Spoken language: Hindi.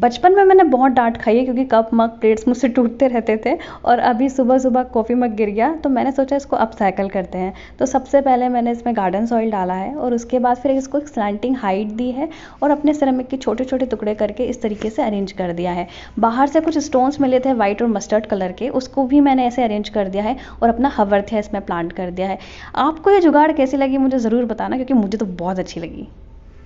बचपन में मैंने बहुत डांट खाई है क्योंकि कप मग प्लेट्स मुझसे टूटते रहते थे और अभी सुबह सुबह कॉफ़ी मग गिर गया तो मैंने सोचा इसको अप साइकिल करते हैं तो सबसे पहले मैंने इसमें गार्डन सॉइल डाला है और उसके बाद फिर इसको एक स्लैंटिंग हाइट दी है और अपने सिरमिक के छोटे छोटे टुकड़े करके इस तरीके से अरेंज कर दिया है बाहर से कुछ स्टोन्स मिले थे वाइट और मस्टर्ड कलर के उसको भी मैंने ऐसे अरेंज कर दिया है और अपना हवर्थ है इसमें प्लांट कर दिया है आपको ये जुगाड़ कैसी लगी मुझे ज़रूर बताना क्योंकि मुझे तो बहुत अच्छी लगी